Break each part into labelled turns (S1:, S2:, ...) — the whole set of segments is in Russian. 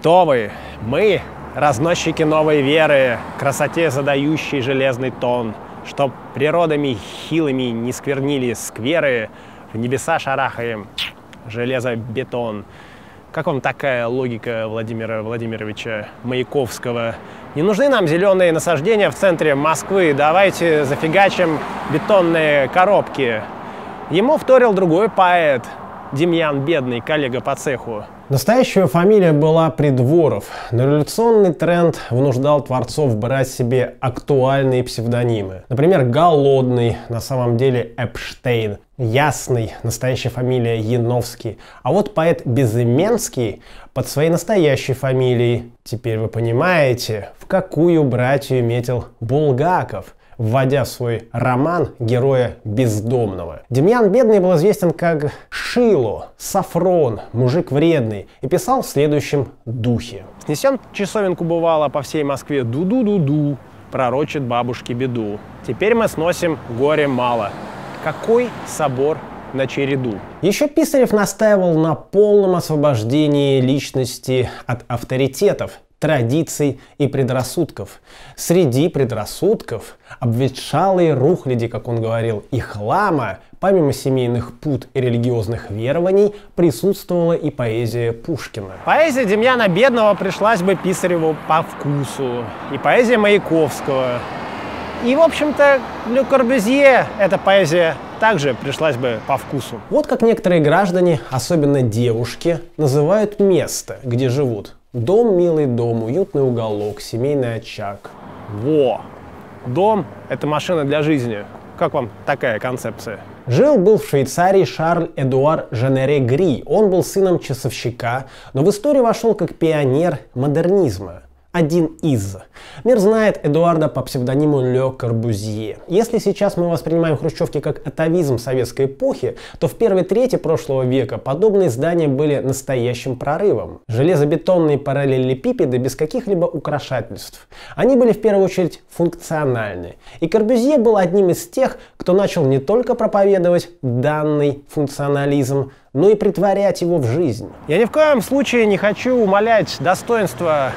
S1: Кто вы? Мы – разносчики новой веры, красоте задающий железный тон, чтоб природами хилыми не сквернили скверы, в небеса шарахаем железобетон. Как вам такая логика Владимира Владимировича Маяковского? Не нужны нам зеленые насаждения в центре Москвы, давайте зафигачим бетонные коробки. Ему вторил другой поэт – Демьян Бедный, коллега по цеху. Настоящая фамилия была Придворов, но революционный тренд вынуждал творцов брать себе актуальные псевдонимы. Например, Голодный, на самом деле Эпштейн, Ясный, настоящая фамилия Яновский. А вот поэт Безыменский под своей настоящей фамилией. Теперь вы понимаете, в какую братью метил Булгаков – вводя в свой роман героя бездомного. Демьян Бедный был известен как Шило, Сафрон, мужик вредный и писал в следующем духе. Снесем часовенку бывало по всей Москве ду-ду-ду-ду, пророчит бабушке беду. Теперь мы сносим горе мало. Какой собор на череду. Еще Писарев настаивал на полном освобождении личности от авторитетов традиций и предрассудков. Среди предрассудков обветшалые рухляди, как он говорил, и хлама, помимо семейных пут и религиозных верований, присутствовала и поэзия Пушкина. Поэзия Демьяна Бедного пришлась бы Писареву по вкусу, и поэзия Маяковского. И, в общем-то, Лю Корбюзье эта поэзия также пришлась бы по вкусу. Вот как некоторые граждане, особенно девушки, называют место, где живут. Дом, милый дом, уютный уголок, семейный очаг. Во! Дом – это машина для жизни. Как вам такая концепция? Жил-был в Швейцарии Шарль Эдуар Женере Гри. Он был сыном часовщика, но в историю вошел как пионер модернизма один из. Мир знает Эдуарда по псевдониму Ле Корбузье. Если сейчас мы воспринимаем хрущевки как атовизм советской эпохи, то в первой трети прошлого века подобные здания были настоящим прорывом. Железобетонные параллелепипеды без каких-либо украшательств. Они были в первую очередь функциональны. И Корбюзье был одним из тех, кто начал не только проповедовать данный функционализм, но и притворять его в жизнь. Я ни в коем случае не хочу умалять достоинства.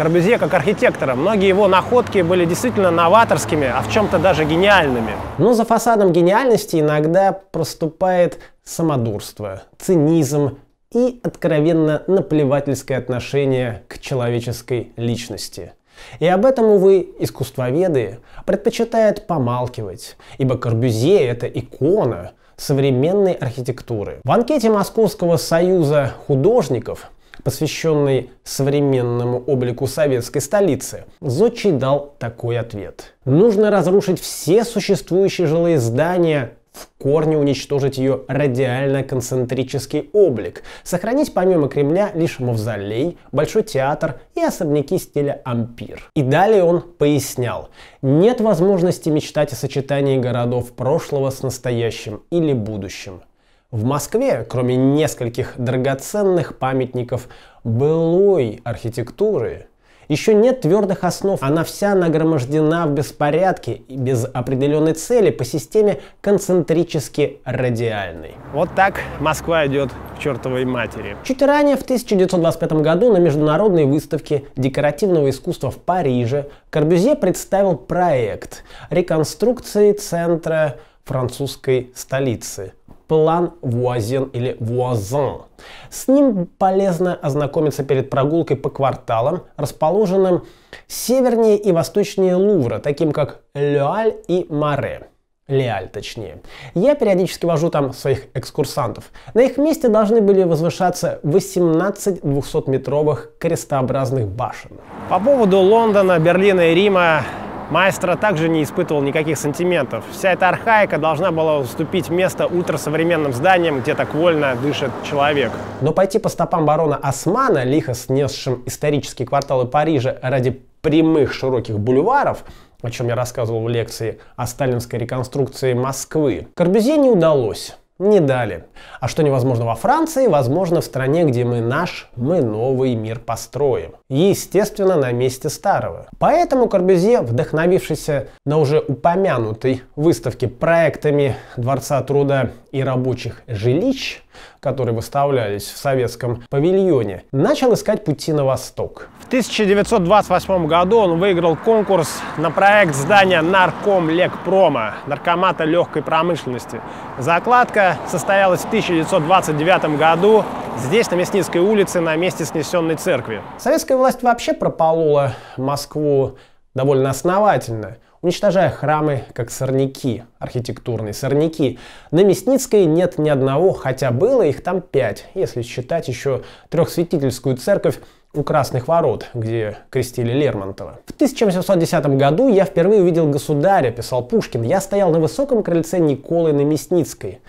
S1: Корбюзье как архитектора. Многие его находки были действительно новаторскими, а в чем-то даже гениальными. Но за фасадом гениальности иногда проступает самодурство, цинизм, и откровенно наплевательское отношение к человеческой личности. И об этом, увы, искусствоведы предпочитают помалкивать, ибо Корбюзье – это икона современной архитектуры. В анкете Московского союза художников посвященный современному облику советской столицы, Зодчий дал такой ответ. Нужно разрушить все существующие жилые здания, в корне уничтожить ее радиально-концентрический облик, сохранить помимо Кремля лишь мавзолей, Большой театр и особняки стиля ампир. И далее он пояснял, нет возможности мечтать о сочетании городов прошлого с настоящим или будущим. В Москве, кроме нескольких драгоценных памятников былой архитектуры, еще нет твердых основ, она вся нагромождена в беспорядке и без определенной цели по системе концентрически радиальной. Вот так Москва идет к чертовой матери. Чуть ранее, в 1925 году, на международной выставке декоративного искусства в Париже Корбюзье представил проект реконструкции центра французской столицы план Вуазен или Вуазен. С ним полезно ознакомиться перед прогулкой по кварталам, расположенным севернее и восточнее Лувра, таким как Леаль и Маре. Леаль, точнее. Я периодически вожу там своих экскурсантов. На их месте должны были возвышаться 18 200-метровых крестообразных башен. По поводу Лондона, Берлина и Рима Маэстро также не испытывал никаких сантиментов. Вся эта архаика должна была уступить место ультрасовременным зданиям, где так вольно дышит человек. Но пойти по стопам барона Османа, лихо снесшим исторические кварталы Парижа ради прямых широких бульваров, о чем я рассказывал в лекции о сталинской реконструкции Москвы, Корбюзье не удалось не дали. А что невозможно во Франции, возможно в стране, где мы наш, мы новый мир построим. Естественно, на месте старого. Поэтому Корбюзье, вдохновившийся на уже упомянутой выставке проектами Дворца труда и рабочих жилищ, которые выставлялись в советском павильоне, начал искать пути на восток. В 1928 году он выиграл конкурс на проект здания Нарком Лекпрома, Наркомата легкой промышленности. Закладка состоялась в 1929 году здесь, на Мясницкой улице, на месте снесенной церкви. Советская власть вообще прополола Москву довольно основательно – уничтожая храмы как сорняки, архитектурные сорняки. На Мясницкой нет ни одного, хотя было их там пять, если считать еще трехсвятительскую церковь у Красных Ворот, где крестили Лермонтова. В 1710 году я впервые увидел государя, писал Пушкин. Я стоял на высоком крыльце Николы на Мясницкой.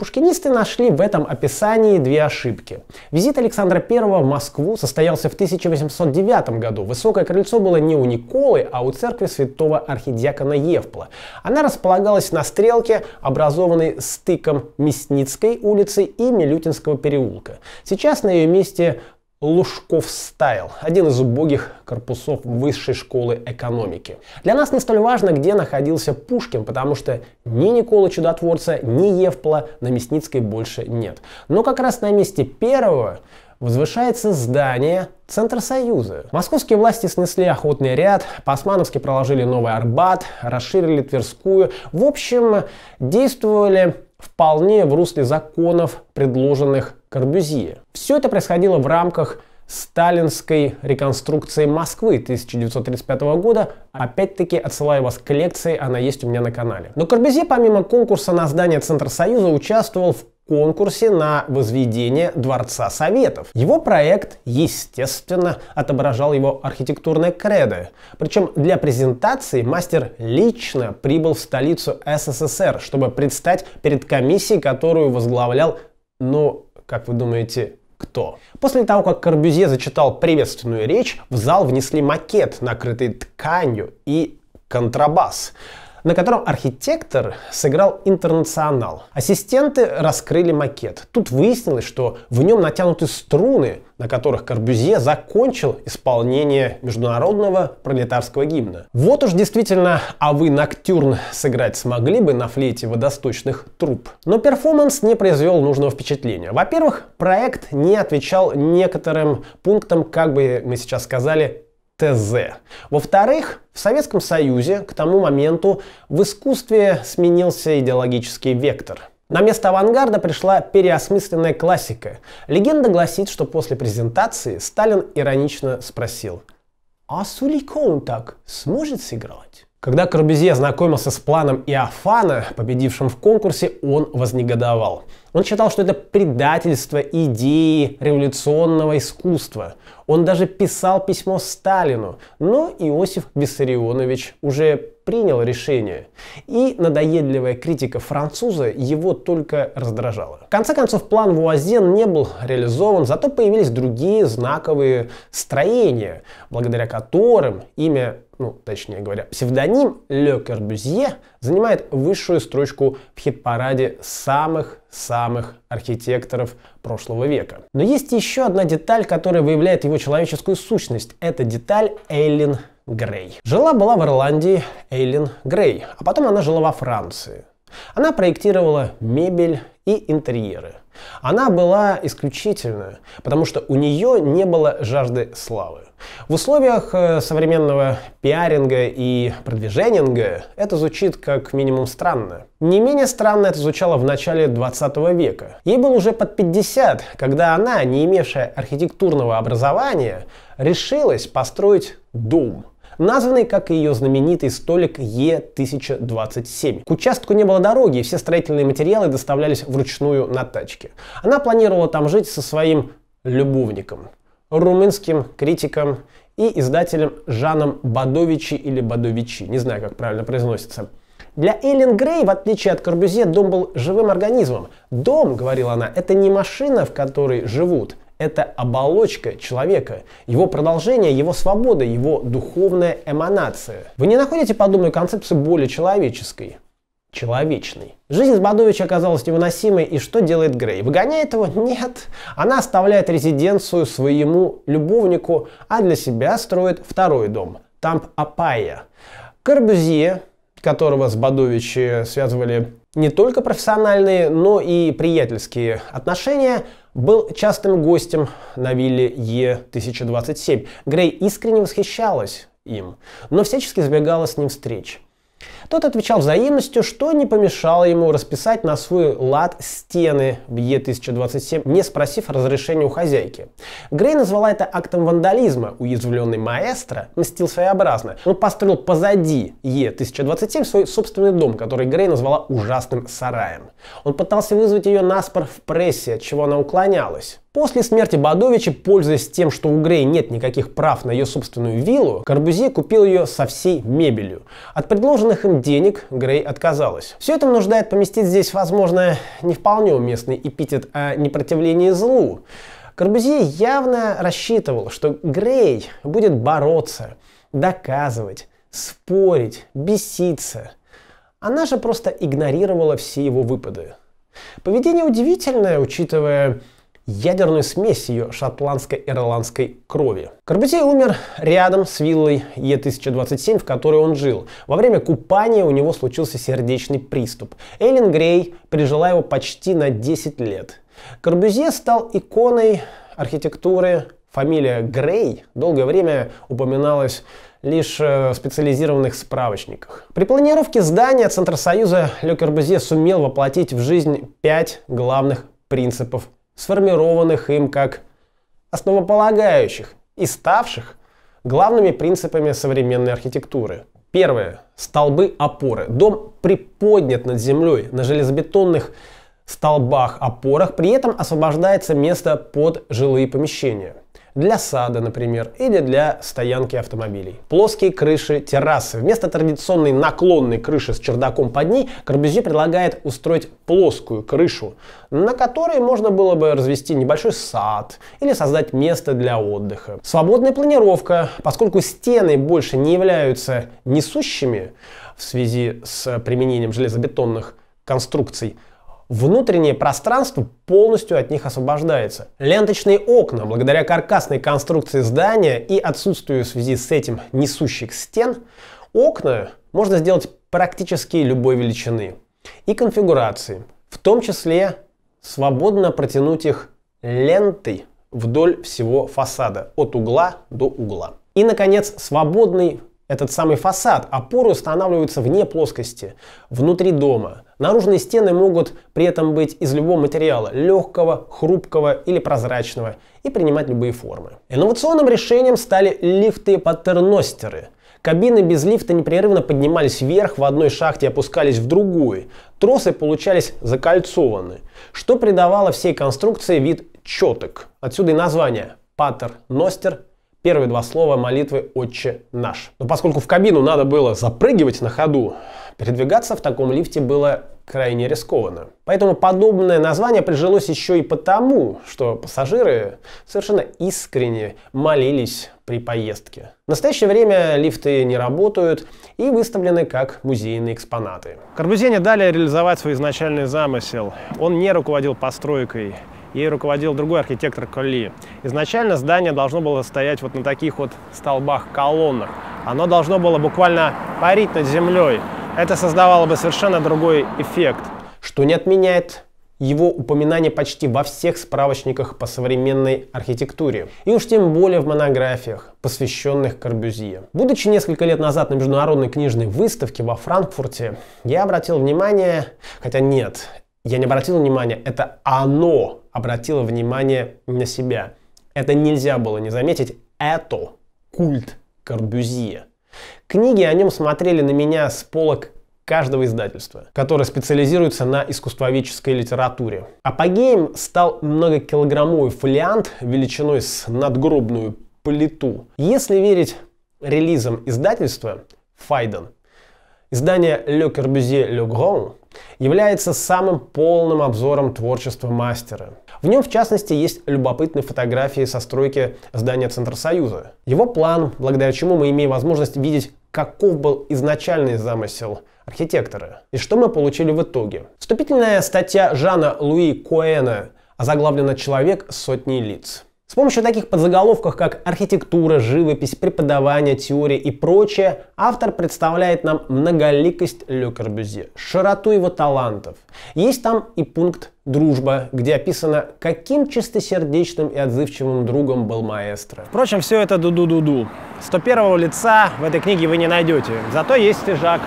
S1: Пушкинисты нашли в этом описании две ошибки. Визит Александра I в Москву состоялся в 1809 году. Высокое крыльцо было не у Николы, а у церкви святого архидиакона Евпла. Она располагалась на стрелке, образованной стыком Мясницкой улицы и Милютинского переулка. Сейчас на ее месте Лужков Стайл, один из убогих корпусов высшей школы экономики. Для нас не столь важно, где находился Пушкин, потому что ни Никола Чудотворца, ни Евпла на Мясницкой больше нет. Но как раз на месте первого возвышается здание Центр Союза. Московские власти снесли охотный ряд, по-османовски проложили новый Арбат, расширили Тверскую. В общем, действовали вполне в русле законов, предложенных Корбюзье. Все это происходило в рамках сталинской реконструкции Москвы 1935 года. Опять-таки отсылаю вас к лекции, она есть у меня на канале. Но Корбюзье помимо конкурса на здание Центра Союза участвовал в конкурсе на возведение Дворца Советов. Его проект, естественно, отображал его архитектурное кредо. Причем для презентации мастер лично прибыл в столицу СССР, чтобы предстать перед комиссией, которую возглавлял, ну, как вы думаете, кто? После того, как Корбюзье зачитал приветственную речь, в зал внесли макет, накрытый тканью, и контрабас на котором архитектор сыграл интернационал. Ассистенты раскрыли макет. Тут выяснилось, что в нем натянуты струны, на которых Корбюзье закончил исполнение международного пролетарского гимна. Вот уж действительно «А вы Ноктюрн» сыграть смогли бы на флейте водосточных труб. Но перформанс не произвел нужного впечатления. Во-первых, проект не отвечал некоторым пунктам, как бы мы сейчас сказали, ТЗ. Во-вторых, в Советском Союзе к тому моменту в искусстве сменился идеологический вектор. На место авангарда пришла переосмысленная классика. Легенда гласит, что после презентации Сталин иронично спросил «А Суликон так сможет сыграть?» Когда Корбюзье ознакомился с планом Иофана, победившим в конкурсе, он вознегодовал. Он считал, что это предательство идеи революционного искусства. Он даже писал письмо Сталину, но Иосиф Виссарионович уже принял решение, и надоедливая критика француза его только раздражала. В конце концов, план Вуазен не был реализован, зато появились другие знаковые строения, благодаря которым имя ну, точнее говоря, псевдоним Ле Корбюзье занимает высшую строчку в хит-параде самых-самых архитекторов прошлого века. Но есть еще одна деталь, которая выявляет его человеческую сущность. Это деталь Эйлин Грей. Жила-была в Ирландии Эйлин Грей, а потом она жила во Франции. Она проектировала мебель и интерьеры. Она была исключительная, потому что у нее не было жажды славы. В условиях э, современного пиаринга и продвиженинга это звучит как минимум странно. Не менее странно это звучало в начале 20 века. Ей было уже под 50, когда она, не имевшая архитектурного образования, решилась построить дом – названный как и ее знаменитый столик Е1027. К участку не было дороги, и все строительные материалы доставлялись вручную на тачке. Она планировала там жить со своим любовником, румынским критиком и издателем Жаном Бадовичи или Бадовичи, не знаю, как правильно произносится. Для Эллен Грей, в отличие от Корбюзье, дом был живым организмом. Дом, говорила она, это не машина, в которой живут это оболочка человека, его продолжение, его свобода, его духовная эманация. Вы не находите подобную концепцию более человеческой? человечной. Жизнь с Збадовича оказалась невыносимой, и что делает Грей? Выгоняет его? Нет. Она оставляет резиденцию своему любовнику, а для себя строит второй дом – Тамп-Апайя. Корбюзье, которого Збадовичи связывали не только профессиональные, но и приятельские отношения – был частым гостем на вилле Е-1027. Грей искренне восхищалась им, но всячески избегала с ним встреч. Тот отвечал взаимностью, что не помешало ему расписать на свой лад стены в Е-1027, не спросив разрешения у хозяйки. Грей назвала это актом вандализма. Уязвленный маэстро мстил своеобразно. Он построил позади Е-1027 свой собственный дом, который Грей назвала ужасным сараем. Он пытался вызвать ее на спор в прессе, от чего она уклонялась. После смерти Бадовича, пользуясь тем, что у Грей нет никаких прав на ее собственную виллу, Карбузи купил ее со всей мебелью. От предложенных им денег Грей отказалась. Все это нуждает поместить здесь, возможно, не вполне уместный эпитет о непротивлении злу. Карбузи явно рассчитывал, что Грей будет бороться, доказывать, спорить, беситься. Она же просто игнорировала все его выпады. Поведение удивительное, учитывая ядерную смесь ее шотландской ирландской крови. Корбюзье умер рядом с виллой Е-1027, в которой он жил. Во время купания у него случился сердечный приступ. Эллен Грей прижила его почти на 10 лет. Корбюзье стал иконой архитектуры. Фамилия Грей долгое время упоминалась лишь э, в специализированных справочниках. При планировке здания Центра Союза Ле Корбюзье сумел воплотить в жизнь пять главных принципов сформированных им как основополагающих и ставших главными принципами современной архитектуры. Первое. Столбы опоры. Дом приподнят над землей на железобетонных столбах опорах, при этом освобождается место под жилые помещения для сада, например, или для стоянки автомобилей. Плоские крыши террасы. Вместо традиционной наклонной крыши с чердаком под ней, Корбюзи предлагает устроить плоскую крышу, на которой можно было бы развести небольшой сад или создать место для отдыха. Свободная планировка, поскольку стены больше не являются несущими в связи с применением железобетонных конструкций, внутреннее пространство полностью от них освобождается. Ленточные окна, благодаря каркасной конструкции здания и отсутствию в связи с этим несущих стен, окна можно сделать практически любой величины и конфигурации, в том числе свободно протянуть их лентой вдоль всего фасада, от угла до угла. И, наконец, свободный этот самый фасад, опоры устанавливаются вне плоскости, внутри дома. Наружные стены могут при этом быть из любого материала, легкого, хрупкого или прозрачного, и принимать любые формы. Инновационным решением стали лифты-паттерностеры – Кабины без лифта непрерывно поднимались вверх в одной шахте и опускались в другую. Тросы получались закольцованы, что придавало всей конструкции вид четок. Отсюда и название – первые два слова молитвы «Отче наш». Но поскольку в кабину надо было запрыгивать на ходу, передвигаться в таком лифте было крайне рискованно. Поэтому подобное название прижилось еще и потому, что пассажиры совершенно искренне молились при поездке. В настоящее время лифты не работают и выставлены как музейные экспонаты. Корбузе не дали реализовать свой изначальный замысел. Он не руководил постройкой ей руководил другой архитектор Колли. Изначально здание должно было стоять вот на таких вот столбах-колоннах. Оно должно было буквально парить над землей. Это создавало бы совершенно другой эффект. Что не отменяет его упоминание почти во всех справочниках по современной архитектуре, и уж тем более в монографиях, посвященных Корбюзье. Будучи несколько лет назад на международной книжной выставке во Франкфурте, я обратил внимание, хотя нет, я не обратил внимания, это оно обратила внимание на себя. Это нельзя было не заметить. Это культ Корбюзье. Книги о нем смотрели на меня с полок каждого издательства, которое специализируется на искусствоведческой литературе. Апогеем стал многокилограммовый фолиант величиной с надгробную плиту. Если верить релизам издательства, Файден – Издание Le Corbusier Le Grand является самым полным обзором творчества мастера. В нем, в частности, есть любопытные фотографии со стройки здания Центра Союза. Его план, благодаря чему мы имеем возможность видеть, каков был изначальный замысел архитектора. И что мы получили в итоге. Вступительная статья Жана Луи Коэна озаглавлена «Человек сотни лиц». С помощью таких подзаголовков, как архитектура, живопись, преподавание, теория и прочее, автор представляет нам многоликость Ле Корбюзье, широту его талантов. Есть там и пункт «Дружба», где описано, каким чистосердечным и отзывчивым другом был маэстро. Впрочем, все это ду-ду-ду-ду. 101 лица в этой книге вы не найдете, зато есть стежак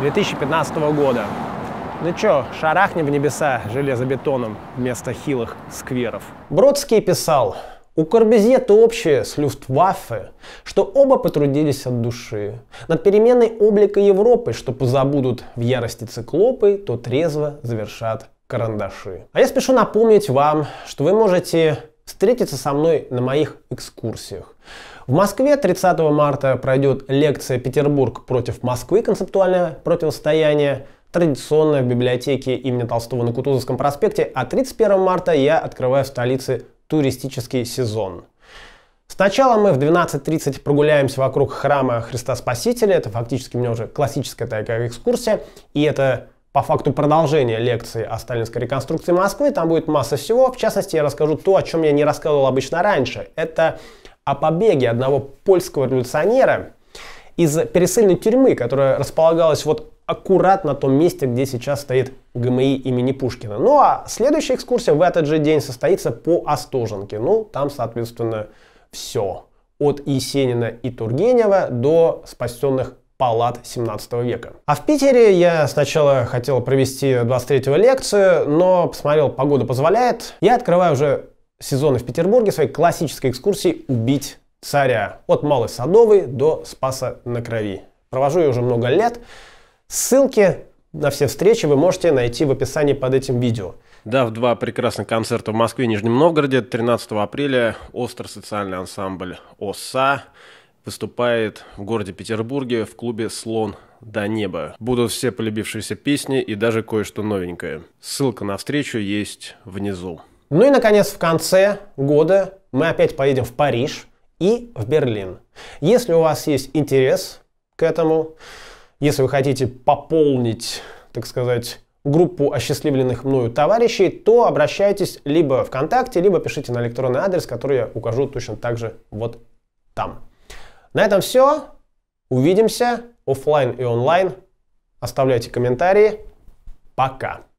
S1: 2015 года. Ну чё, шарахнем в небеса железобетоном вместо хилых скверов. Бродский писал, у Корбезье-то общее с Люфтваффе, что оба потрудились от души. Над переменной облика Европы, что позабудут в ярости циклопы, то трезво завершат карандаши. А я спешу напомнить вам, что вы можете встретиться со мной на моих экскурсиях. В Москве 30 марта пройдет лекция «Петербург против Москвы. Концептуальное противостояние» традиционно в библиотеке имени Толстого на Кутузовском проспекте, а 31 марта я открываю в столице туристический сезон. Сначала мы в 12.30 прогуляемся вокруг храма Христа Спасителя, это фактически у меня уже классическая такая экскурсия, и это по факту продолжение лекции о сталинской реконструкции Москвы, там будет масса всего, в частности я расскажу то, о чем я не рассказывал обычно раньше, это о побеге одного польского революционера из пересыльной тюрьмы, которая располагалась вот аккурат на том месте, где сейчас стоит ГМИ имени Пушкина. Ну а следующая экскурсия в этот же день состоится по Остоженке. Ну, там, соответственно, все. От Есенина и Тургенева до спасенных палат 17 века. А в Питере я сначала хотел провести 23-ю лекцию, но посмотрел, погода позволяет. Я открываю уже сезоны в Петербурге своей классической экскурсии «Убить царя» от Малой Садовой до Спаса на Крови. Провожу ее уже много лет. Ссылки на все встречи вы можете найти в описании под этим видео. Да, в два прекрасных концерта в Москве и Нижнем Новгороде 13 апреля остро социальный ансамбль ОСА выступает в городе Петербурге в клубе «Слон до неба». Будут все полюбившиеся песни и даже кое-что новенькое. Ссылка на встречу есть внизу. Ну и, наконец, в конце года мы опять поедем в Париж и в Берлин. Если у вас есть интерес к этому, если вы хотите пополнить, так сказать, группу осчастливленных мною товарищей, то обращайтесь либо ВКонтакте, либо пишите на электронный адрес, который я укажу точно так же вот там. На этом все. Увидимся офлайн и онлайн. Оставляйте комментарии. Пока.